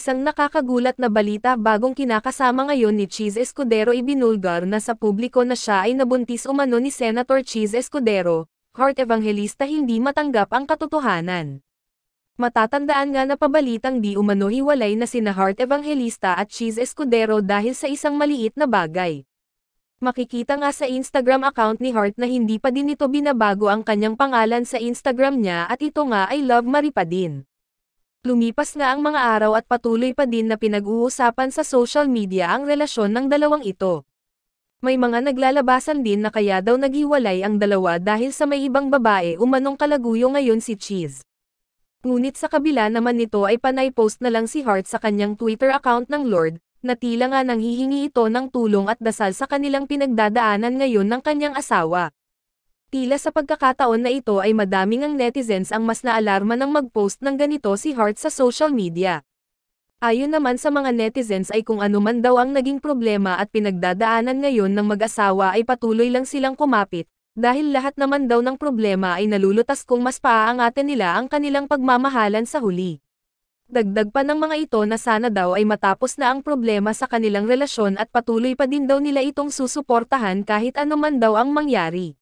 isang nakakagulat na balita bagong kinakasama ngayon ni Cheese Escudero ibinulgar na sa publiko na siya ay nabuntis umano ni Senator Cheese Escudero, Heart Evangelista hindi matanggap ang katotohanan. Matatandaan nga na pabalitang di umano hiwalay na sina Heart Evangelista at Cheese Escudero dahil sa isang maliit na bagay. Makikita nga sa Instagram account ni Heart na hindi pa din ito binabago ang kanyang pangalan sa Instagram niya at ito nga ay Love Marie pa din. Lumipas na ang mga araw at patuloy pa din na pinag-uusapan sa social media ang relasyon ng dalawang ito. May mga naglalabasan din na kaya daw naghiwalay ang dalawa dahil sa may ibang babae umanong kalaguyo ngayon si Cheese. Ngunit sa kabila naman nito ay panay post na lang si Hart sa kanyang Twitter account ng Lord, na tila nga nanghihingi ito ng tulong at dasal sa kanilang pinagdadaanan ngayon ng kanyang asawa. Tila sa pagkakataon na ito ay madaming ang netizens ang mas naalarma ng mag-post ng ganito si Hart sa social media. Ayon naman sa mga netizens ay kung anuman daw ang naging problema at pinagdadaanan ngayon ng mag-asawa ay patuloy lang silang kumapit, dahil lahat naman daw ng problema ay nalulutas kung mas paaangatin nila ang kanilang pagmamahalan sa huli. Dagdag pa ng mga ito na sana daw ay matapos na ang problema sa kanilang relasyon at patuloy pa din daw nila itong susuportahan kahit anuman daw ang mangyari.